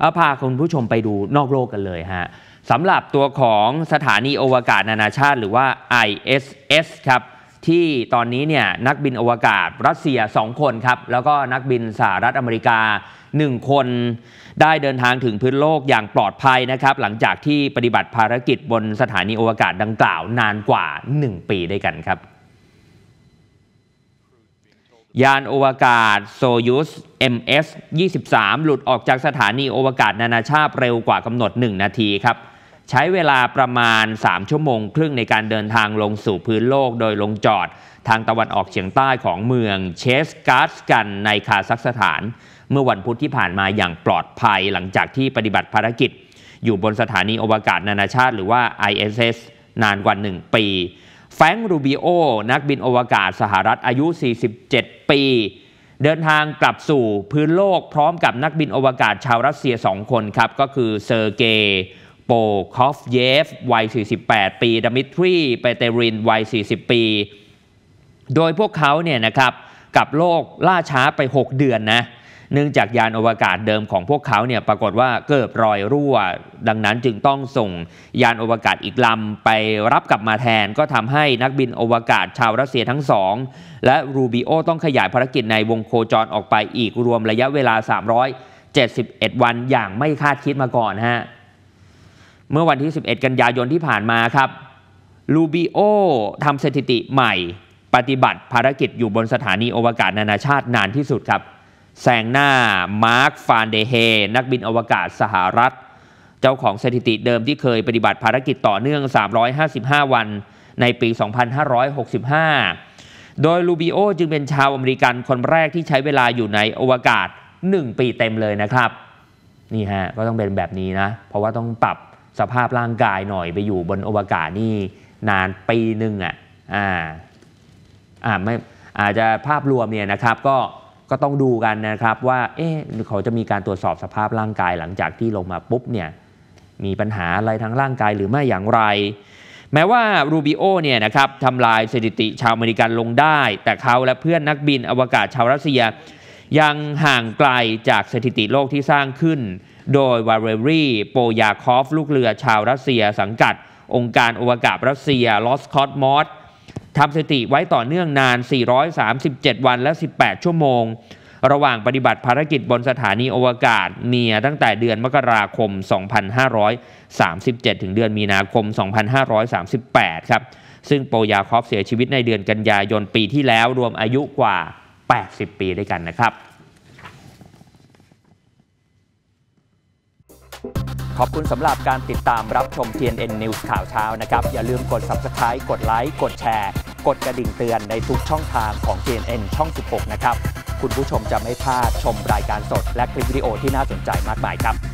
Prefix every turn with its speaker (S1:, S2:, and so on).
S1: เอาพาคุณผู้ชมไปดูนอกโลกกันเลยฮะสำหรับตัวของสถานีอวกาศนานาชาติหรือว่า ISS ครับที่ตอนนี้เนี่ยนักบินอวกาศรัสเซีย 2 คนครับ แล้วก็นักบินสหรัฐอเมริกา 1 คน ได้เดินทางถึงพื้นโลกอย่างปลอดภัยนะครับ หลังจากที่ปฏิบัติภารกิจบนสถานีอวกาศดังกล่าวนานกว่า 1 ปีด้วยกันครับยานอวกาศโซยูส MS 23หลุดออกจากสถานีอวกาศนานาชาติเร็วกว่ากำหนด 1 นาทีครับ ใช้เวลาประมาณ 3 ชั่วโมงครึ่งในการเดินทางลงสู่พื้นโลกโดยลงจอด ทางตะวันออกเฉียงใต้ของเมืองเชสกาสกันในคาซัคสถาน เมื่อวันพุธที่ผ่านมาอย่างปลอดภัยหลังจากที่ปฏิบัติภารกิจ อยู่บนสถานีอวกาศนานาชาติหรือว่า ISS นานกว่า1ปีแฟงรูบิโอนักบินอวกาศสหรัฐอายุ 47ปีเดินทางกลับสู่พื้นโลกพร้อมกับนักบินอวกาศชาวรัสเซีย 2 คนครับ ก็คือเซอร์เกย์ โปคอฟเยฟวัย 48 ปี ดมิทรีเปเตรินวัย 40 ปี โดยพวกเขาเนี่ยนะครับกับโลกล่าช้าไป 6 เดือนนะเเนื่องจากยานอวกาศเดิมของพวกเขาเนี่ยปรากฏว่าเกิดรอยรั่วดังนั้นจึงต้องส่งยานอวกาศอีกลำไปรับกลับมาแทนก็ทำให้นักบินอวกาศชาวรัสเซียทั้งสองและรูบิโอต้องขยายภารกิจในวงโคจรออกไปอีกรวมระยะเวลา 371 วันอย่างไม่คาดคิดมาก่อนฮะเมื่อวันที่ 11 กันยายนที่ผ่านมาครับลูบิโอทำสถิติใหม่ ปฏิบัติภารกิจอยู่บนสถานีอวกาศนานาชาตินานที่สุดครับแซงหน้า มาร์คฟานเดเฮ นักบินอวกาศสหรัฐ เจ้าของสถิติเดิมที่เคยปฏิบัติภารกิจต่อเนื่อง 355 วันในปี 2565 โดยลูบิโอจึงเป็นชาวอเมริกันคนแรกที่ใช้เวลาอยู่ในอวกาศ 1 ปีเต็มเลยนะครับ นี่ฮะ ก็ต้องเป็นแบบนี้นะ เพราะว่าต้องปรับสภาพร่างกายหน่อยไปอยู่บนอวกาศนี่นานปีหนึ่งอ่ะอ่าอ่าไม่อาจจะภาพรวมเนี่ยนะครับก็ก็ต้องดูกันนะครับว่า เอ๊ะเขาจะมีการตรวจสอบสภาพร่างกายหลังจากที่ลงมาปุ๊บเนี่ย มีปัญหาอะไรทางร่างกายหรือไม่อย่างไร แม้ว่ารูบิโอเนี่ยนะครับทำลายสถิติชาวอเมริกันลงได้ แต่เขาและเพื่อนนักบินอวกาศชาวรัสเซีย ยังห่างไกลจากสถิติโลกที่สร้างขึ้น โดยวาเรรีโปยาคอฟลูกเรือชาวรัสเซีย สังกัดองค์การอวกาศรัสเซียลอสคอตมอสทำสติไว้ต่อเนื่องนาน 437 วันและ 18 ชั่วโมง ระหว่างปฏิบัติภารกิจบนสถานีอวกาศเมียตั้งแต่เดือนมกราคม 2537 ถึงเดือนมีนาคม 2538 ครับ ซึ่งโปยาคอฟเสียชีวิตในเดือนกันยายนปีที่แล้วรวมอายุกว่า 80 ปีด้วยกันนะครับขอบคุณสำหรับการติดตามรับชม TNN News ข่าวเช้านะครับ อย่าลืมกด Subscribe กดไลค์ กดแชร์ กดกระดิ่งเตือนในทุกช่องทางของ TNN ช่อง 16 นะครับ คุณผู้ชมจะไม่พลาดชมรายการสดและคลิปวิดีโอที่น่าสนใจมากมายครับ